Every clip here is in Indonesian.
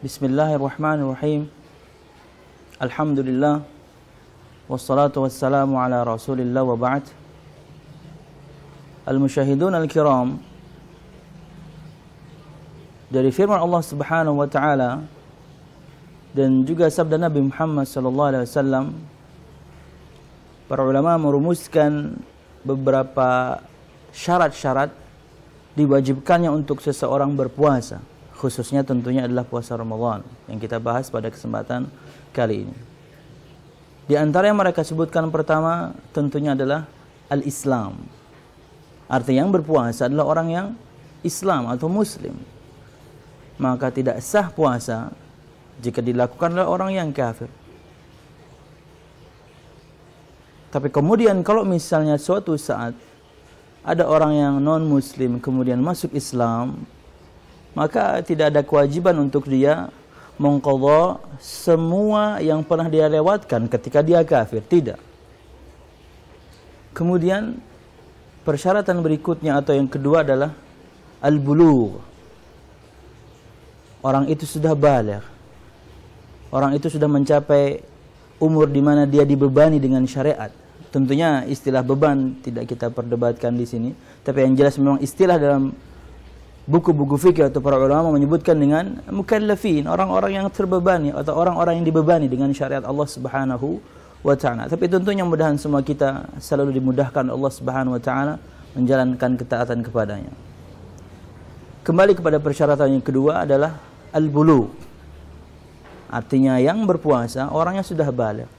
Bismillahirrahmanirrahim. Alhamdulillah. Wassalatu wassalamu ala rasulillah wa ba'd. Al-musyahidun al-kiram. Dari firman Allah subhanahu wa ta'ala. Dan juga sabda Nabi Muhammad sallallahu alaihi wasallam. Para ulama merumuskan beberapa syarat-syarat diwajibkannya untuk seseorang berpuasa khususnya tentunya adalah puasa Ramadan yang kita bahas pada kesempatan kali ini. Di antara yang mereka sebutkan pertama tentunya adalah al-Islam. Artinya yang berpuasa adalah orang yang Islam atau muslim. Maka tidak sah puasa jika dilakukan oleh orang yang kafir. Tapi kemudian kalau misalnya suatu saat ada orang yang non muslim kemudian masuk Islam, maka tidak ada kewajiban untuk dia mengkodok semua yang pernah dia lewatkan ketika dia kafir. Tidak. Kemudian persyaratan berikutnya atau yang kedua adalah al-bulugh. Orang itu sudah baligh Orang itu sudah mencapai umur di mana dia dibebani dengan syariat. Tentunya istilah beban tidak kita perdebatkan di sini, tapi yang jelas memang istilah dalam buku-buku fikih atau para ulama menyebutkan dengan mukallafin, orang-orang yang terbebani atau orang-orang yang dibebani dengan syariat Allah Subhanahu wa taala. Tapi tentunya mudahan semua kita selalu dimudahkan Allah Subhanahu wa taala menjalankan ketaatan kepadanya. Kembali kepada persyaratan yang kedua adalah al-bulu. Artinya yang berpuasa orangnya sudah balik.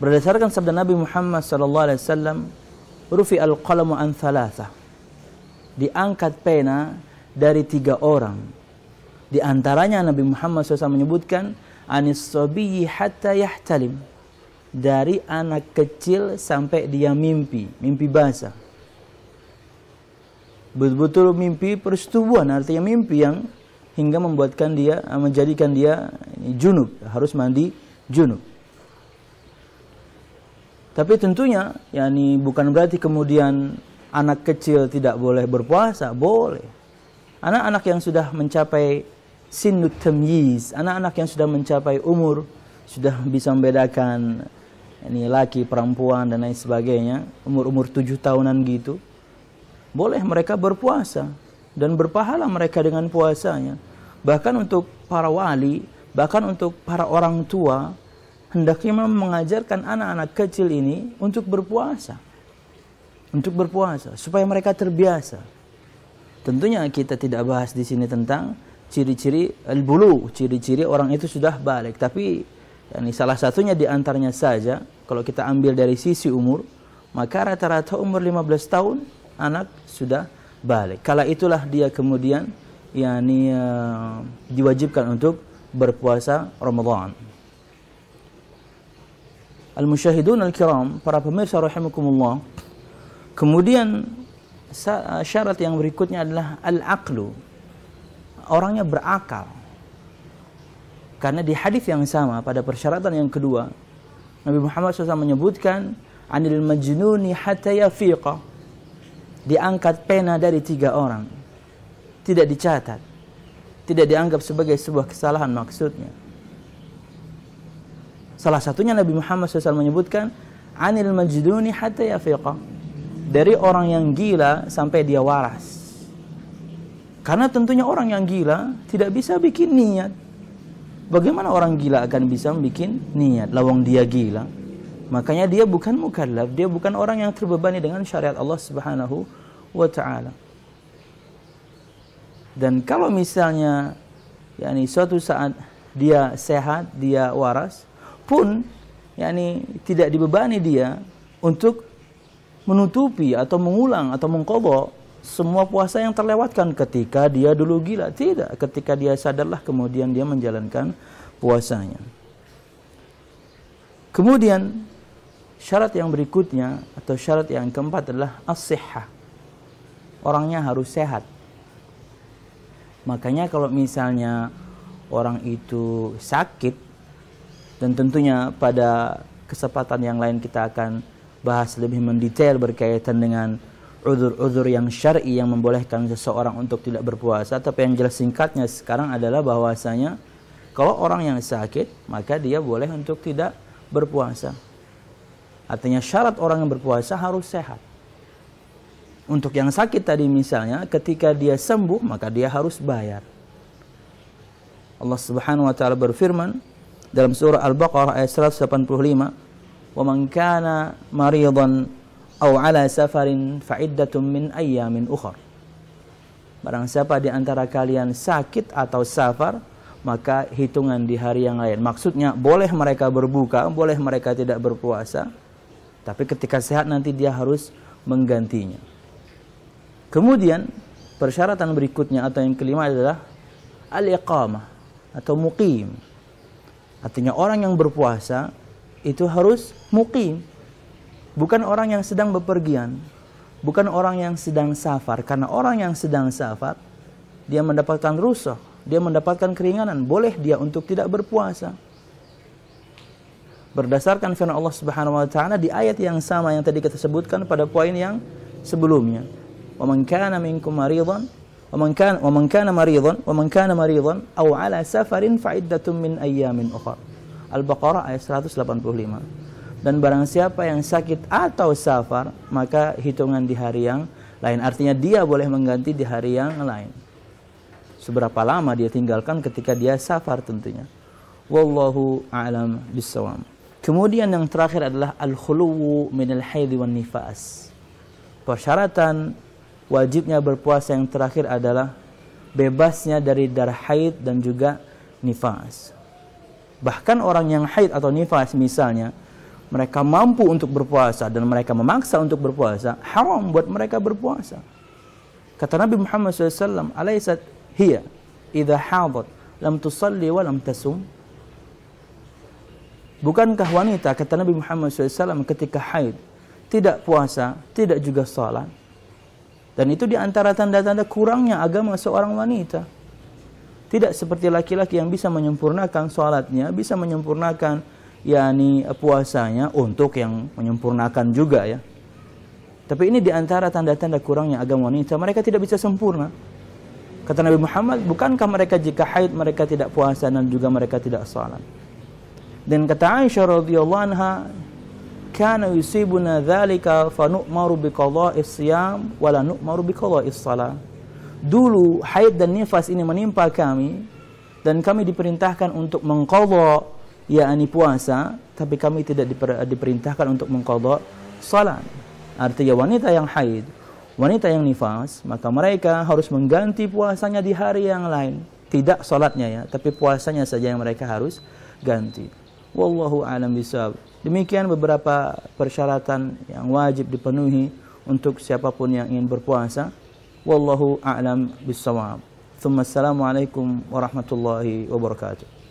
Berdasarkan sabda Nabi Muhammad sallallahu alaihi wasallam, "Rufi al-qalamu an thalathah." diangkat pena dari tiga orang. Di antaranya Nabi Muhammad SAW menyebutkan anis hatta yahtalim. Dari anak kecil sampai dia mimpi, mimpi basah. Betul-betul mimpi persetubuhan, artinya mimpi yang hingga membuatkan dia, menjadikan dia junub, harus mandi junub. Tapi tentunya, yakni bukan berarti kemudian anak kecil tidak boleh berpuasa? Boleh. Anak-anak yang sudah mencapai sinut temyiz, anak-anak yang sudah mencapai umur, sudah bisa membedakan ini laki, perempuan, dan lain sebagainya, umur-umur tujuh tahunan gitu, boleh mereka berpuasa. Dan berpahala mereka dengan puasanya. Bahkan untuk para wali, bahkan untuk para orang tua, hendaknya mengajarkan anak-anak kecil ini untuk berpuasa untuk berpuasa supaya mereka terbiasa. Tentunya kita tidak bahas di sini tentang ciri-ciri al-bulu, eh, ciri-ciri orang itu sudah balik, tapi ini yani salah satunya di antaranya saja kalau kita ambil dari sisi umur, maka rata-rata umur 15 tahun anak sudah balik. Kala itulah dia kemudian yani uh, diwajibkan untuk berpuasa Ramadan. al mushahidun al-kiram, para pemirsa rahimakumullah, Kemudian eh, syarat yang berikutnya adalah al-aqlu. Orangnya berakal. Karena di hadis yang sama pada persyaratan yang kedua Nabi Muhammad SAW menyebutkan anil majnuni hatta yafiqa diangkat pena dari tiga orang tidak dicatat tidak dianggap sebagai sebuah kesalahan maksudnya salah satunya Nabi Muhammad SAW menyebutkan anil majnuni hatta yafiqa dari orang yang gila sampai dia waras. Karena tentunya orang yang gila tidak bisa bikin niat. Bagaimana orang gila akan bisa bikin niat? Lawang dia gila. Makanya dia bukan mukallaf, dia bukan orang yang terbebani dengan syariat Allah Subhanahu wa taala. Dan kalau misalnya yakni suatu saat dia sehat, dia waras pun yakni tidak dibebani dia untuk menutupi atau mengulang atau mengkobok semua puasa yang terlewatkan ketika dia dulu gila. Tidak, ketika dia sadarlah kemudian dia menjalankan puasanya. Kemudian syarat yang berikutnya atau syarat yang keempat adalah as Orangnya harus sehat. Makanya kalau misalnya orang itu sakit dan tentunya pada kesempatan yang lain kita akan bahas lebih mendetail berkaitan dengan uzur-uzur yang syar'i yang membolehkan seseorang untuk tidak berpuasa tapi yang jelas singkatnya sekarang adalah bahwasanya kalau orang yang sakit maka dia boleh untuk tidak berpuasa artinya syarat orang yang berpuasa harus sehat untuk yang sakit tadi misalnya ketika dia sembuh maka dia harus bayar Allah Subhanahu wa taala berfirman dalam surah Al-Baqarah ayat 185 ومن كان مريضا أو على سفر فعدة من أيام min Barang siapa di antara kalian sakit atau safar, maka hitungan di hari yang lain. Maksudnya boleh mereka berbuka, boleh mereka tidak berpuasa, tapi ketika sehat nanti dia harus menggantinya. Kemudian persyaratan berikutnya atau yang kelima adalah al-iqamah atau muqim. Artinya orang yang berpuasa itu harus mukim. Bukan orang yang sedang bepergian. Bukan orang yang sedang safar. Karena orang yang sedang safar, dia mendapatkan rusuh. Dia mendapatkan keringanan. Boleh dia untuk tidak berpuasa. Berdasarkan firman Allah Subhanahu wa taala di ayat yang sama yang tadi kita sebutkan pada poin yang sebelumnya. Wa man kana minkum maridan wa man kana wa wa man kana maridan aw ala safarin fa iddatun min ayyamin ukhra. Al-Baqarah ayat 185. Dan barang siapa yang sakit atau safar, maka hitungan di hari yang lain. Artinya dia boleh mengganti di hari yang lain. Seberapa lama dia tinggalkan ketika dia safar tentunya. Wallahu a'lam bisawam. Kemudian yang terakhir adalah al-khuluwu minal haidhi wan nifas. Persyaratan wajibnya berpuasa yang terakhir adalah bebasnya dari darah haid dan juga nifas. Bahkan orang yang haid atau nifas misalnya, mereka mampu untuk berpuasa dan mereka memaksa untuk berpuasa, haram buat mereka berpuasa. Kata Nabi Muhammad SAW, alaisat hiya idha hadat lam tusalli wa lam tasum. Bukankah wanita, kata Nabi Muhammad SAW ketika haid, tidak puasa, tidak juga salat. Dan itu diantara tanda-tanda kurangnya agama seorang wanita. Tidak seperti laki-laki yang bisa menyempurnakan sholatnya, bisa menyempurnakan yakni puasanya untuk yang menyempurnakan juga ya. Tapi ini diantara tanda-tanda kurangnya agama wanita. Mereka tidak bisa sempurna. Kata Nabi Muhammad, bukankah mereka jika haid mereka tidak puasa dan juga mereka tidak salat? Dan kata Aisyah radhiyallahu anha, kana yusibuna dzalika fa nu'maru biqada'is siyam wa la nu'maru biqada'is salat dulu haid dan nifas ini menimpa kami dan kami diperintahkan untuk mengqadha yakni puasa tapi kami tidak diper, diperintahkan untuk mengqadha salat artinya wanita yang haid wanita yang nifas maka mereka harus mengganti puasanya di hari yang lain tidak salatnya ya tapi puasanya saja yang mereka harus ganti wallahu alam bisab demikian beberapa persyaratan yang wajib dipenuhi untuk siapapun yang ingin berpuasa والله أعلم بالصواب ثم السلام عليكم ورحمة الله وبركاته